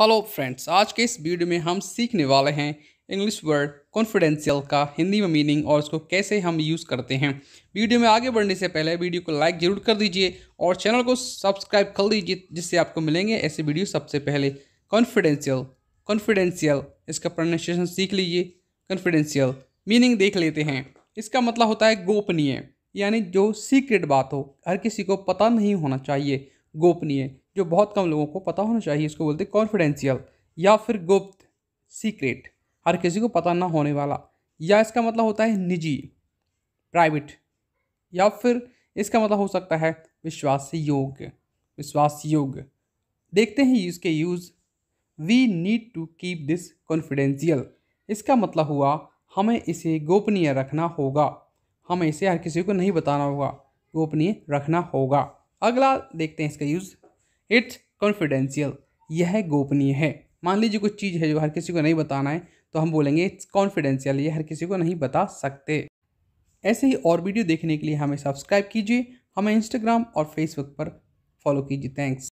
hello friends आज के इस वीडियो में हम सीखने वाले हैं इंग्लिश वर्ड कॉन्फिडेंशियल का हिंदी में मीनिंग और उसको कैसे हम यूज़ करते हैं वीडियो में आगे बढ़ने से पहले वीडियो को लाइक ज़रूर कर दीजिए और चैनल को सब्सक्राइब कर दीजिए जिससे आपको मिलेंगे ऐसे वीडियो सबसे पहले कॉन्फिडेंशियल कॉन्फिडेंशियल इसका प्रोनाउंसिएशन सीख लीजिए कॉन्फिडेंशियल मीनिंग देख लेते हैं इसका मतलब होता है गोपनीय यानी जो सीक्रेट बात हो हर किसी को पता नहीं होना चाहिए गोपनीय जो बहुत कम लोगों को पता होना चाहिए इसको बोलते हैं कॉन्फिडेंशियल या फिर गुप्त सीक्रेट हर किसी को पता ना होने वाला या इसका मतलब होता है निजी प्राइवेट या फिर इसका मतलब हो सकता है विश्वास योग्य विश्वास योग्य देखते हैं इसके use we need to keep this confidential इसका मतलब हुआ हमें इसे गोपनीय रखना होगा हमें इसे हर किसी को नहीं बताना होगा गोपनीय रखना होगा अगला देखते हैं इसका यूज़ इट्स कॉन्फिडेंशियल यह गोपनीय है मान लीजिए कुछ चीज़ है जो हर किसी को नहीं बताना है तो हम बोलेंगे इट्स कॉन्फिडेंशियल ये हर किसी को नहीं बता सकते ऐसे ही और वीडियो देखने के लिए हमें सब्सक्राइब कीजिए हमें इंस्टाग्राम और फेसबुक पर फॉलो कीजिए थैंक्स